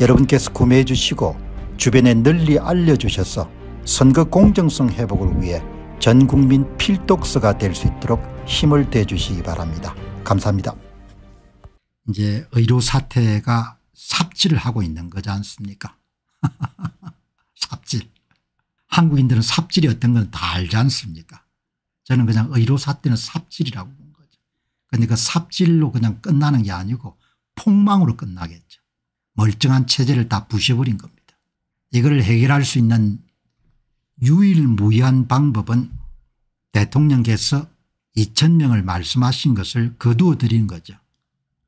여러분께서 구매해 주시고 주변에 널리 알려주셔서 선거 공정성 회복을 위해 전국민 필독서가 될 수 있도록 힘을 대주시기 바랍니다. 감사합니다. 이제 의료 사태가 삽질을 하고 있는 거지 않습니까 삽질 한국인들은 삽질이 어떤 건 다 알지 않습니까 저는 그냥 의료 사태는 삽질이라고 본 거죠. 그런데 그러니까 그 삽질로 그냥 끝나는 게 아니고 폭망으로 끝나겠죠. 멀쩡한 체제를 다 부셔버린 겁니다. 이걸 해결할 수 있는 유일무이한 방법은 대통령께서 2천명을 말씀하신 것을 거두어 드린 거죠.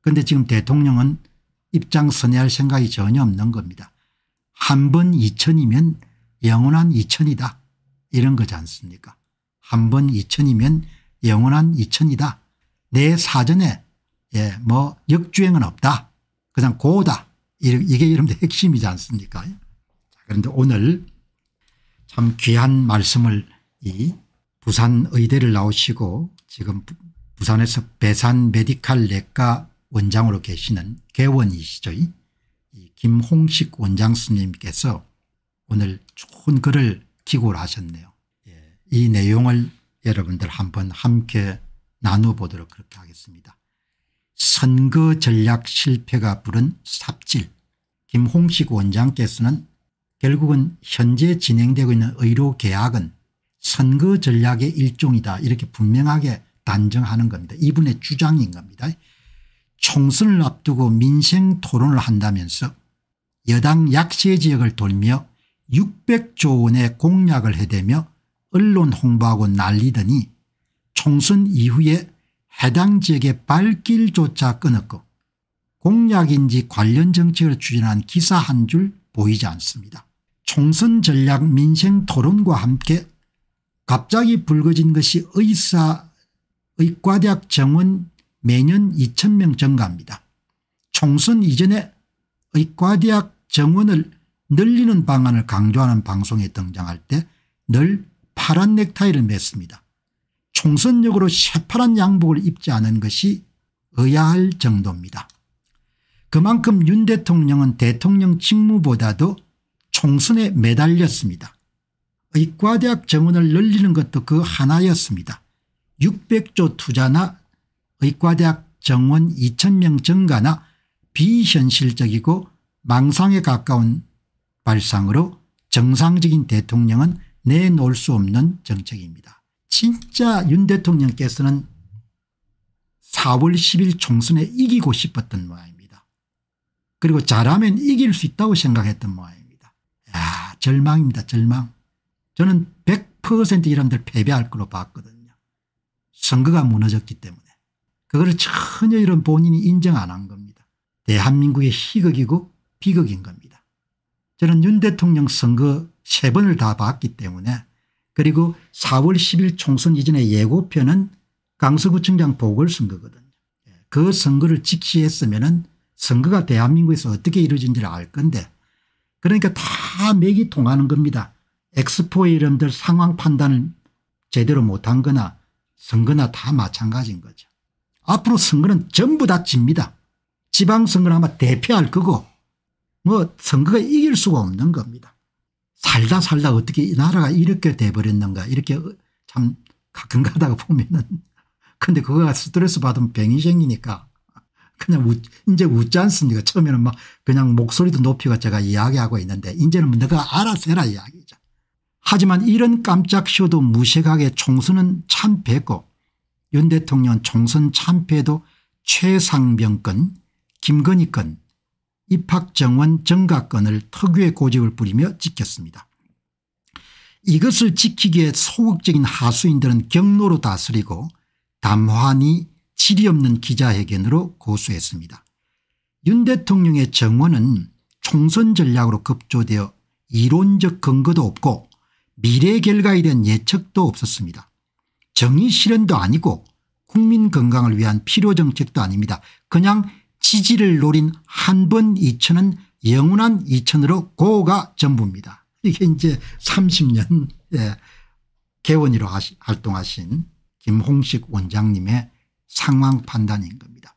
그런데 지금 대통령은 입장 선회할 생각이 전혀 없는 겁니다. 한 번 2천이면 영원한 2천이다 이런 거지 않습니까 한 번 2천이면 영원한 2천이다 내 사전에 예, 뭐 역주행은 없다 그냥 고다 이게 여러분들 핵심이지 않습니까 그런데 오늘 참 귀한 말씀을 이 부산 의대를 나오시고 지금 부산에서 배산 메디칼 내과 원장으로 계시는 개원이시죠. 이 김홍식 원장 스님께서 오늘 좋은 글을 기고를 하셨네요. 예, 이 내용을 여러분들 한번 함께 나눠보도록 그렇게 하겠습니다. 선거 전략 실패가 부른 삽질 김홍식 원장께서는 결국은 현재 진행되고 있는 의료 계약은 선거 전략의 일종이다 이렇게 분명하게 단정하는 겁니다. 이분의 주장인 겁니다. 총선을 앞두고 민생 토론을 한다면서 여당 약세 지역을 돌며 600조 원의 공약을 해대며 언론 홍보하고 난리더니 총선 이후에 해당 지역의 발길조차 끊었고 공약인지 관련 정책을 추진한 기사 한 줄 보이지 않습니다. 총선 전략 민생 토론과 함께 갑자기 불거진 것이 의사 의과대학 정원 매년 2천명 증가합니다. 총선 이전에 의과대학 정원을 늘리는 방안을 강조하는 방송에 등장할 때 늘 파란 넥타이를 맸습니다. 총선역으로 새파란 양복을 입지 않은 것이 의아할 정도입니다. 그만큼 윤 대통령은 대통령 직무보다도 총선에 매달렸습니다. 의과대학 정원을 늘리는 것도 그 하나였습니다. 600조 투자나 의과대학 정원 2000명 증가나 비현실적이고 망상에 가까운 발상으로 정상적인 대통령은 내놓을 수 없는 정책입니다. 진짜 윤 대통령께서는 4월 10일 총선에 이기고 싶었던 모양입니다. 그리고 잘하면 이길 수 있다고 생각했던 모양입니다. 야 절망입니다. 절망. 저는 100% 이람들 패배할 걸로 봤거든요. 선거가 무너졌기 때문에. 그거를 전혀 이런 본인이 인정 안 한 겁니다. 대한민국의 희극이고 비극인 겁니다. 저는 윤 대통령 선거 세 번을 다 봤기 때문에 그리고 4월 10일 총선 이전에 예고편은 강서구청장 보궐 선거거든요. 예, 그 선거를 직시했으면 은 선거가 대한민국에서 어떻게 이루어진지를 알 건데 그러니까 다 맥이 통하는 겁니다. 엑스포의 이름들 상황 판단을 제대로 못한 거나 선거나 다 마찬가지인 거죠. 앞으로 선거는 전부 다 집니다. 지방선거는 아마 대표할 거고 뭐 선거가 이길 수가 없는 겁니다. 살다 살다 어떻게 이 나라가 이렇게 돼버렸는가 이렇게 참 가끔 가다가 보면은 근데 그거가 스트레스 받으면 병이 생기니까 그냥 웃, 이제 웃지 않습니까 처음에는 막 그냥 목소리도 높이고 제가 이야기하고 있는데 이제는 내가 뭐 알아서 해라 이야기죠. 하지만 이런 깜짝 쇼도 무색하게 총선은 참패고 윤 대통령 총선 참패도 최상병권 김건희권 입학정원 정가권을 특유의 고집을 부리며 지켰습니다. 이것을 지키기에 소극적인 하수인들은 경로로 다스리고 담환이 질이 없는 기자회견으로 고수했습니다. 윤 대통령의 정원은 총선 전략으로 급조되어 이론적 근거도 없고 미래 결과에 대한 예측도 없었습니다. 정의 실현도 아니고 국민 건강을 위한 필요정책도 아닙니다. 그냥 지지를 노린 한 번 이천은 영원한 이천으로 고가 전부입니다. 이게 이제 30년 예, 개원이로 하시, 활동하신 김홍식 원장님의 상황 판단인 겁니다.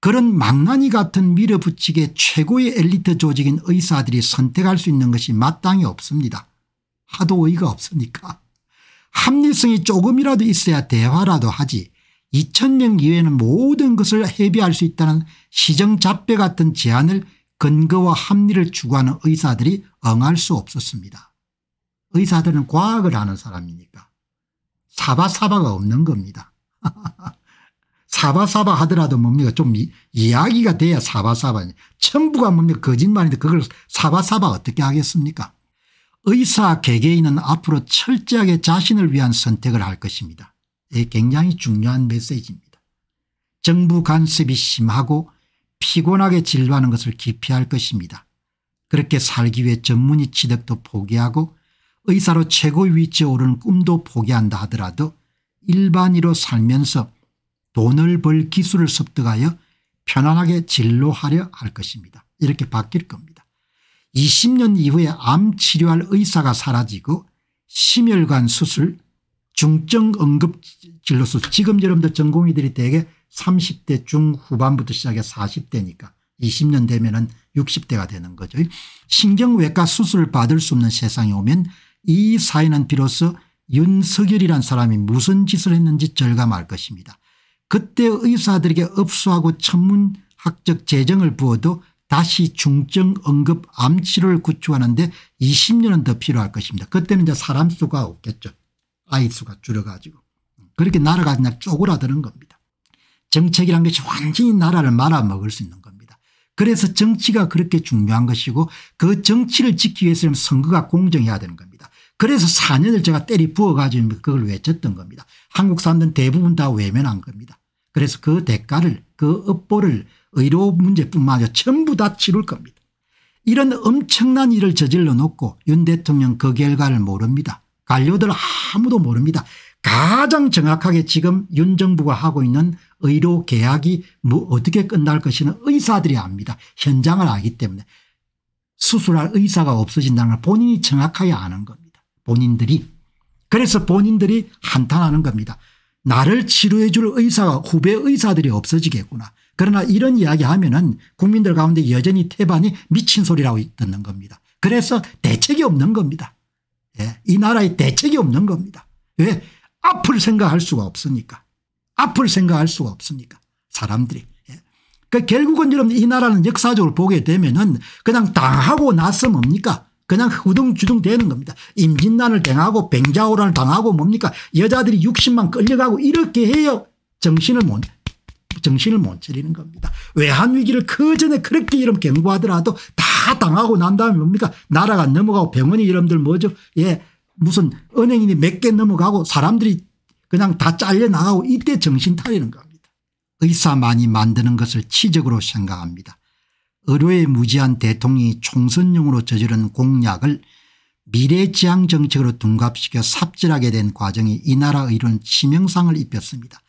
그런 망나니 같은 밀어붙이기 최고의 엘리트 조직인 의사들이 선택할 수 있는 것이 마땅히 없습니다. 하도 의가 없으니까. 합리성이 조금이라도 있어야 대화라도 하지 2 0 0 0년 이외에는 모든 것을 해비할 수 있다는 시정잡배 같은 제안을 근거와 합리를 추구하는 의사들이 응할수 없었습니다. 의사들은 과학을 아는 사람이니까 사바사바가 없는 겁니다. 사바사바 하더라도 뭡니까 좀 이, 이야기가 돼야 사바사바 전부가 뭡니까 거짓말인데 그걸 사바사바 어떻게 하겠습니까 의사 개개인은 앞으로 철저하게 자신을 위한 선택을 할 것입니다. 예, 굉장히 중요한 메시지입니다. 정부 간섭이 심하고 피곤하게 진료하는 것을 기피할 것입니다. 그렇게 살기 위해 전문의 취득도 포기하고 의사로 최고 위치에 오르는 꿈도 포기한다 하더라도 일반의로 살면서 돈을 벌 기술을 습득하여 편안하게 진료하려 할 것입니다. 이렇게 바뀔 겁니다. 20년 이후에 암 치료할 의사가 사라지고 심혈관 수술 중증 응급 진료수 지금 여러분들 전공의들이 대개 30대 중후반부터 시작해 40대니까 20년 되면 은 60대가 되는 거죠. 신경외과 수술을 받을 수 없는 세상에 오면 이사인는 비로소 윤석열이란 사람이 무슨 짓을 했는지 절감할 것입니다. 그때 의사들에게 업수하고 천문학적 재정을 부어도 다시 중증 응급 암치료를 구축하는데 20년은 더 필요할 것입니다. 그때는 이제 사람 수가 없겠죠. 아이 수가 줄어가지고 그렇게 나라가 그냥 쪼그라드는 겁니다. 정책이란 것이 완전히 나라를 말아먹을 수 있는 겁니다. 그래서 정치가 그렇게 중요한 것이고 그 정치를 지키기 위해서는 선거가 공정해야 되는 겁니다. 그래서 4년을 제가 때리 부어가지고 그걸 외쳤던 겁니다. 한국 사람들은 대부분 다 외면한 겁니다. 그래서 그 대가를 그 업보를 의료 문제뿐만 아니라 전부 다 치룰 겁니다. 이런 엄청난 일을 저질러 놓고 윤 대통령 그 결과를 모릅니다. 관료들 아무도 모릅니다. 가장 정확하게 지금 윤 정부가 하고 있는 의료 계약이 뭐 어떻게 끝날 것이는 의사들이 압니다. 현장을 알기 때문에 수술할 의사가 없어진다는 걸 본인이 정확하게 아는 겁니다. 본인들이. 그래서 본인들이 한탄하는 겁니다. 나를 치료해 줄 의사가 후배 의사들이 없어지겠구나. 그러나 이런 이야기하면 은 국민들 가운데 여전히 태반이 미친 소리라고 듣는 겁니다. 그래서 대책이 없는 겁니다. 예? 이 나라에 대책이 없는 겁니다. 왜? 앞을 생각할 수가 없으니까. 앞을 생각할 수가 없으니까. 사람들이. 예? 그 결국은 여러분 이 나라는 역사적으로 보게 되면은 그냥 당하고 나서 뭡니까? 그냥 후둥주둥 되는 겁니다. 임진난을 당하고 뱅자호란을 당하고 뭡니까? 여자들이 60만 끌려가고 이렇게 해요. 정신을 못 정신을 못 차리는 겁니다. 외환 위기를 그 전에 그렇게 이런 경고하더라도 다다 당하고 난 다음에 뭡니까 나라가 넘어가고 병원이 이름들 뭐죠 예 무슨 은행인이 몇 개 넘어가고 사람들이 그냥 다 잘려나가고 이때 정신 타리는 겁니다. 의사만이 만드는 것을 치적으로 생각합니다. 의료에 무지한 대통령이 총선용으로 저지른 공약을 미래지향 정책으로 둔갑시켜 삽질하게 된 과정이 이 나라 의료는 치명상을 입혔습니다.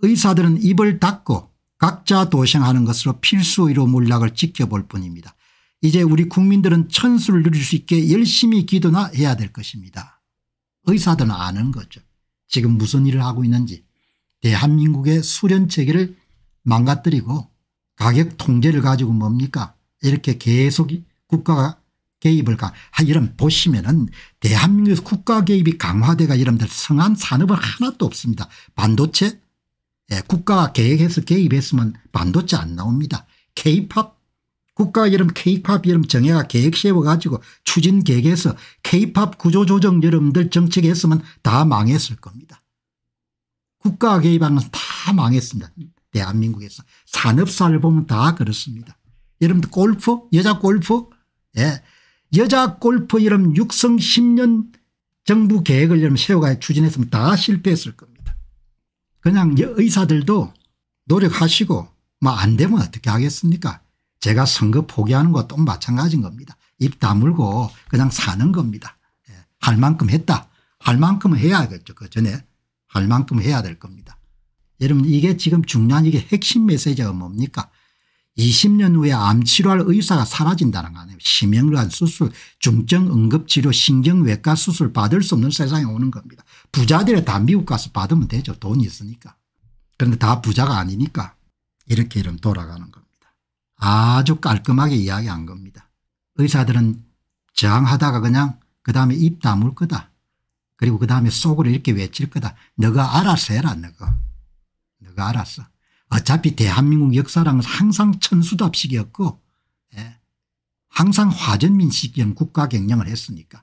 의사들은 입을 닫고 각자 도생하는 것으로 필수 의료 물락을 지켜볼 뿐입니다. 이제 우리 국민들은 천수를 누릴 수 있게 열심히 기도나 해야 될 것입니다. 의사들은 아는 거죠. 지금 무슨 일을 하고 있는지 대한민국의 수련체계를 망가뜨리고 가격 통제를 가지고 뭡니까 이렇게 계속 국가가 개입을 가 이런 보시면은 대한민국에서 국가 개입이 강화돼가 이런들 성한 산업은 하나도 없습니다. 반도체 예, 국가가 계획해서 개입했으면 반도체 안 나옵니다. 케팝 국가 이름 케이팝 이름 정해가 계획 세워가지고 추진 계획에서 케이팝 구조조정 여러분들 정책 했으면 다 망했을 겁니다. 국가 개입하는 다 망했습니다. 대한민국에서 산업사를 보면 다 그렇습니다. 여러분들 골프 여자 골프 예. 여자 골프 여름 육성 10년 정부 계획을 여러분 세워가 추진했으면 다 실패했을 겁니다. 그냥 의사들도 노력하시고 뭐 안 되면 어떻게 하겠습니까 제가 선거 포기하는 것도 마찬가지인 겁니다. 입 다물고 그냥 사는 겁니다. 예. 할 만큼 했다. 할 만큼 해야겠죠. 그 전에 할 만큼 해야 될 겁니다. 여러분 이게 지금 중요한 이게 핵심 메시지가 뭡니까 20년 후에 암치료할 의사가 사라진다는 거 아니에요. 심혈관 수술 중증 응급치료 신경외과 수술 받을 수 없는 세상에 오는 겁니다. 부자들이 다 미국 가서 받으면 되죠. 돈이 있으니까. 그런데 다 부자가 아니니까 이렇게 이름 돌아가는 겁니다. 아주 깔끔하게 이야기한 겁니다. 의사들은 저항하다가 그냥 그 다음에 입 다물 거다. 그리고 그 다음에 속으로 이렇게 외칠 거다. 너가 알아서 해라 너가. 너가 알았어. 어차피 대한민국 역사랑은 항상 천수답식이었고 예. 항상 화전민식형 국가 경영을 했으니까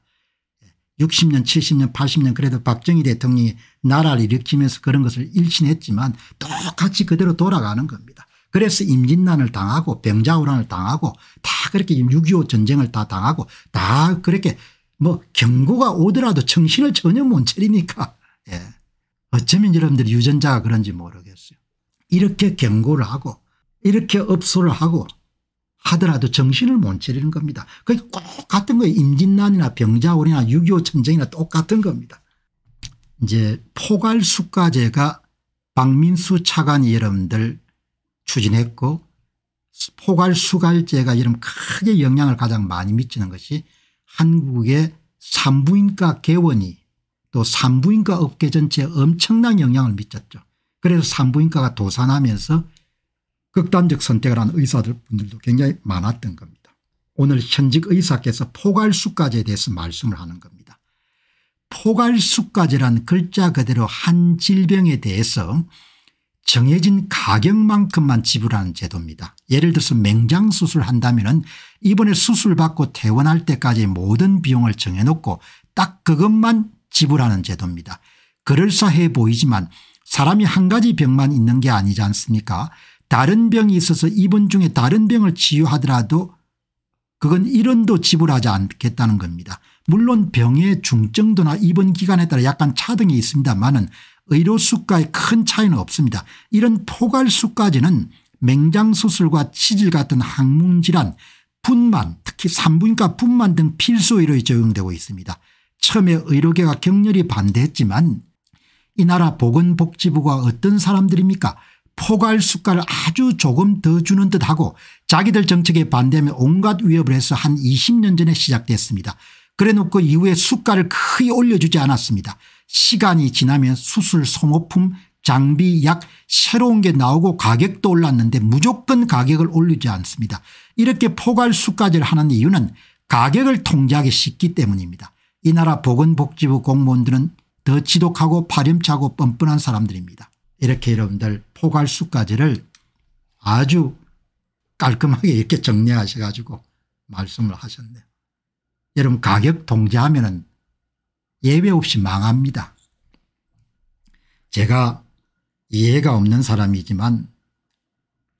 60년 70년 80년 그래도 박정희 대통령이 나라를 일으키면서 그런 것을 일신했지만 똑같이 그대로 돌아가는 겁니다. 그래서 임진난을 당하고 병자호란을 당하고 다 그렇게 6.25 전쟁을 다 당하고 다 그렇게 뭐 경고가 오더라도 정신을 전혀 못 차리니까 예. 어쩌면 여러분들이 유전자가 그런지 모르겠어요. 이렇게 경고를 하고 이렇게 업소를 하고 하더라도 정신을 못 차리는 겁니다. 그게 꼭 같은 거예요. 임진난이나 병자호이나 란6.25 전쟁이나 똑같은 겁니다. 이제 포괄 수가제가 박민수 차관이 여러분들 추진했고 포괄 수갈제가 이런 크게 영향을 가장 많이 미치는 것이 한국의 산부인과 개원이 또 산부인과 업계 전체에 엄청난 영향을 미쳤죠. 그래서 산부인과가 도산하면서 극단적 선택을 한 의사들 분들도 굉장히 많았던 겁니다. 오늘 현직 의사께서 포괄수까지에 대해서 말씀을 하는 겁니다. 포괄수까지란 글자 그대로 한 질병에 대해서 정해진 가격만큼만 지불하는 제도입니다. 예를 들어서 맹장 수술한다면 이번에 수술받고 퇴원할 때까지 모든 비용을 정해놓고 딱 그것만 지불하는 제도입니다. 그럴싸해 보이지만 사람이 한 가지 병만 있는 게 아니지 않습니까 다른 병이 있어서 입원 중에 다른 병을 치유하더라도 그건 1원도 지불하지 않겠다는 겁니다. 물론 병의 중증도나 입원 기간에 따라 약간 차등이 있습니다만은 의료 수가의 큰 차이는 없습니다. 이런 포괄 수까지는 맹장수술과 치질 같은 항문질환 분만 특히 산부인과 분만 등 필수 의료에 적용되고 있습니다. 처음에 의료계가 격렬히 반대했지만 이 나라 보건복지부가 어떤 사람들입니까 포괄 수가를 아주 조금 더 주는 듯하고 자기들 정책에 반대하며 온갖 위협을 해서 한 20년 전에 시작됐습니다. 그래 놓고 이후에 수가를 크게 올려주지 않았습니다. 시간이 지나면 수술 소모품 장비 약 새로운 게 나오고 가격도 올랐는데 무조건 가격을 올리지 않습니다. 이렇게 포괄수까지를 하는 이유는 가격을 통제하기 쉽기 때문입니다. 이 나라 보건복지부 공무원들은 더 지독하고 파렴차고 뻔뻔한 사람들입니다. 이렇게 여러분들 포괄수까지를 아주 깔끔하게 이렇게 정리하셔 가지고 말씀을 하셨네요. 여러분 가격 통제하면 은 예외 없이 망합니다. 제가 이해가 없는 사람이지만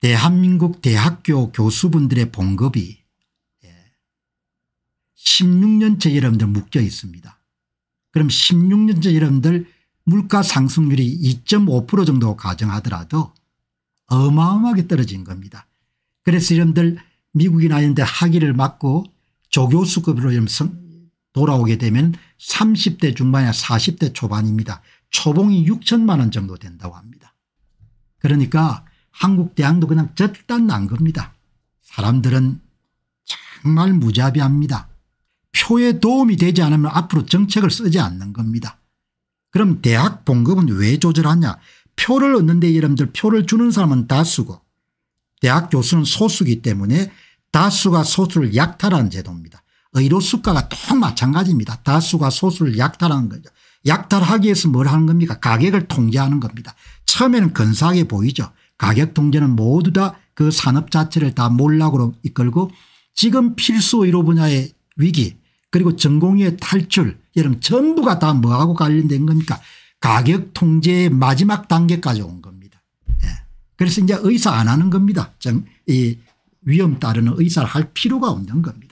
대한민국 대학교 교수분들의 봉급이 16년째 예, 여러분들 묶여 있습니다. 그럼 16년째 여러분들 물가 상승률이 2.5% 정도 가정하더라도 어마어마하게 떨어진 겁니다. 그래서 여러분들 미국이나 이런 데 학위를 맡고 조교수급으로 성, 돌아오게 되면 30대 중반이나 40대 초반입니다. 초봉이 6천만 원 정도 된다고 합니다. 그러니까 한국 대학도 그냥 절단 난 겁니다. 사람들은 정말 무자비합니다. 표에 도움이 되지 않으면 앞으로 정책을 쓰지 않는 겁니다. 그럼 대학 봉급은 왜 조절하냐 표를 얻는데 여러분들 표를 주는 사람은 다수고 대학 교수는 소수기 때문에 다수가 소수를 약탈하는 제도입니다. 의료수가가 똑 마찬가지입니다. 다수가 소수를 약탈하는 거죠. 약탈하기 위해서 뭘 하는 겁니까 가격을 통제하는 겁니다. 처음에는 근사하게 보이죠. 가격 통제는 모두 다 그 산업 자체를 다 몰락으로 이끌고 지금 필수 의료 분야의 위기 그리고 전공의 탈출 여러분 전부가 다 뭐하고 관련된 겁니까 가격 통제의 마지막 단계까지 온 겁니다. 예. 그래서 이제 의사 안 하는 겁니다. 이 위험 따르는 의사를 할 필요가 없는 겁니다.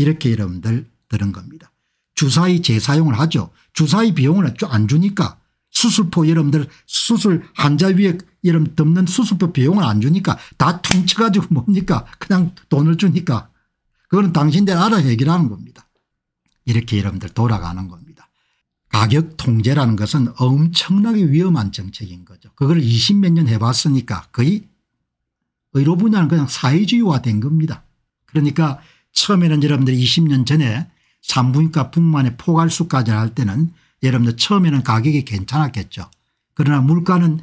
이렇게 여러분들 들은 겁니다. 주사위 재사용을 하죠. 주사위 비용을 안 주니까 수술포 여러분들 수술 환자 위에 여러분 덮는 수술포 비용을 안 주니까 다 퉁쳐가지고 뭡니까 그냥 돈을 주니까 그거는 당신들 알아 해결하는 겁니다. 이렇게 여러분들 돌아가는 겁니다. 가격 통제라는 것은 엄청나게 위험한 정책인 거죠. 그걸 20 몇 년 해봤으니까 거의 의료 분야는 그냥 사회주의화된 겁니다. 그러니까 처음에는 여러분들이 20년 전에 산부인과 분만의 포괄수까지 할 때는 여러분들 처음에는 가격이 괜찮았겠죠. 그러나 물가는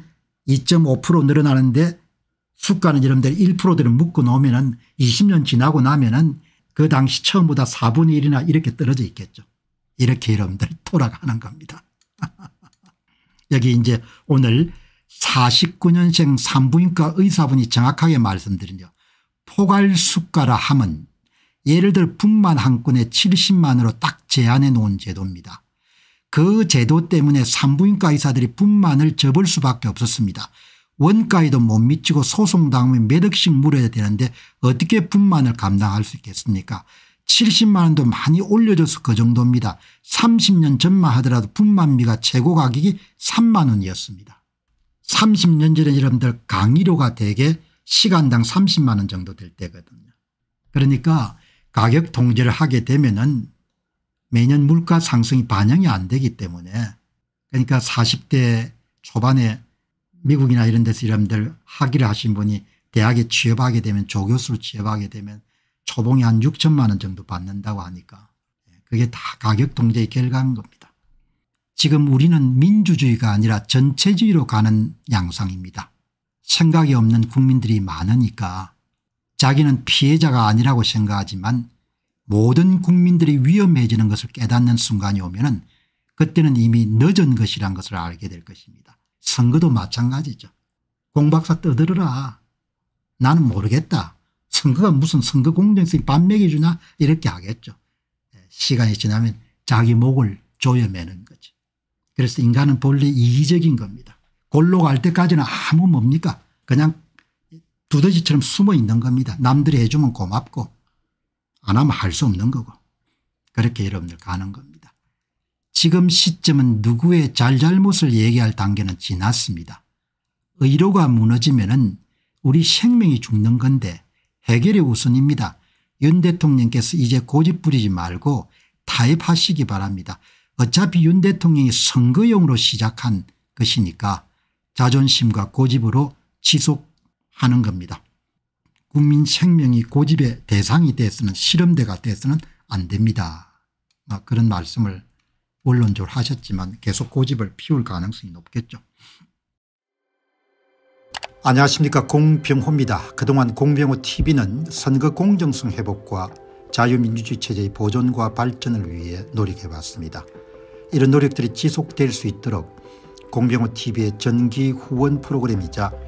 2.5% 늘어나는데 수가는 여러분들 1%대를 묶어 놓으면 은 20년 지나고 나면 은그 당시 처음보다 4분의 1이나 이렇게 떨어져 있겠죠. 이렇게 여러분들 돌아가는 겁니다. 여기 이제 오늘 49년생 산부인과 의사분이 정확하게 말씀드린요. 포괄수가라 함은 예를 들어 분만 한 건에 70만으로 딱 제한해 놓은 제도입니다. 그 제도 때문에 산부인과 의사들이 분만을 접을 수밖에 없었습니다. 원가에도 못 미치고 소송당하면 몇 억씩 물어야 되는데 어떻게 분만을 감당할 수 있겠습니까 70만 원도 많이 올려줘서 그 정도입니다. 30년 전만 하더라도 분만비가 최고 가격이 3만 원이었습니다. 30년 전에 여러분들 강의료가 대개 시간당 30만 원 정도 될 때거든요. 그러니까 가격 통제를 하게 되면은 매년 물가 상승이 반영이 안 되기 때문에 그러니까 40대 초반에 미국이나 이런 데서 이런들 학위를 하신 분이 대학에 취업하게 되면 조교수로 취업하게 되면 초봉이 한 6천만 원 정도 받는다고 하니까 그게 다 가격 통제의 결과인 겁니다. 지금 우리는 민주주의가 아니라 전체주의로 가는 양상입니다. 생각이 없는 국민들이 많으니까 자기는 피해자가 아니라고 생각하지만 모든 국민들이 위험해지는 것을 깨닫는 순간이 오면 은 그때는 이미 늦은 것이란 것을 알게 될 것입니다. 선거도 마찬가지죠. 공박사 떠들어라. 나는 모르겠다. 선거가 무슨 선거 공정성이 반맥이주나 이렇게 하겠죠. 예, 시간이 지나면 자기 목을 조여매는 거죠. 그래서 인간은 본래 이기적인 겁니다. 골로 갈 때까지는 아무 뭡니까 그냥 두더지처럼 숨어 있는 겁니다. 남들이 해주면 고맙고 안 하면 할 수 없는 거고 그렇게 여러분들 가는 겁니다. 지금 시점은 누구의 잘잘못을 얘기할 단계는 지났습니다. 의료가 무너지면 은 우리 생명이 죽는 건데 해결의 우선입니다. 윤 대통령께서 이제 고집 부리지 말고 타협하시기 바랍니다. 어차피 윤 대통령이 선거용으로 시작한 것이니까 자존심과 고집으로 지속 하는 겁니다. 국민 생명이 고집의 대상이 돼서는 실험대가 돼서는 안 됩니다. 아, 그런 말씀을 원론적으로 하셨지만 계속 고집을 피울 가능성이 높겠죠. 안녕하십니까 공병호입니다. 그동안 공병호TV는 선거 공정성 회복과 자유민주주의 체제의 보존과 발전을 위해 노력해왔습니다. 이런 노력들이 지속될 수 있도록 공병호TV의 전기 후원 프로그램이자